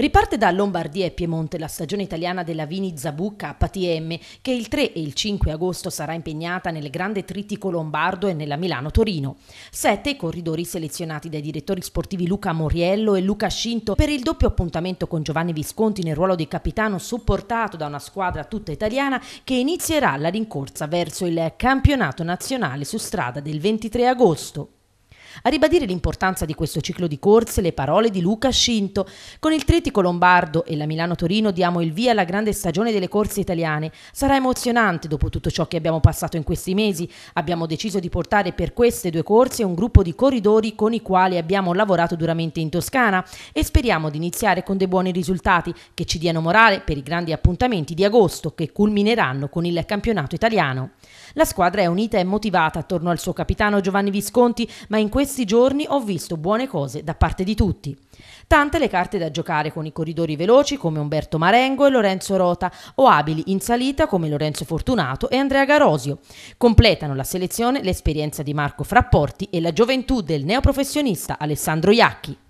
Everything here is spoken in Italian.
Riparte da Lombardia e Piemonte la stagione italiana della Vini Zabu KTM che il 3 e il 5 agosto sarà impegnata nel Grande Trittico Lombardo e nella Milano-Torino. Sette i corridori selezionati dai direttori sportivi Luca Moriello e Luca Scinto per il doppio appuntamento con Giovanni Visconti nel ruolo di capitano supportato da una squadra tutta italiana che inizierà la rincorsa verso il campionato nazionale su strada del 23 agosto. A ribadire l'importanza di questo ciclo di corse le parole di Luca Scinto. Con il Tritico Lombardo e la Milano-Torino diamo il via alla grande stagione delle corse italiane. Sarà emozionante dopo tutto ciò che abbiamo passato in questi mesi. Abbiamo deciso di portare per queste due corse un gruppo di corridori con i quali abbiamo lavorato duramente in Toscana e speriamo di iniziare con dei buoni risultati che ci diano morale per i grandi appuntamenti di agosto che culmineranno con il campionato italiano. La squadra è unita e motivata attorno al suo capitano Giovanni Visconti, ma in questo questi giorni ho visto buone cose da parte di tutti. Tante le carte da giocare con i corridori veloci come Umberto Marengo e Lorenzo Rota o abili in salita come Lorenzo Fortunato e Andrea Garosio. Completano la selezione l'esperienza di Marco Frapporti e la gioventù del neoprofessionista Alessandro Iacchi.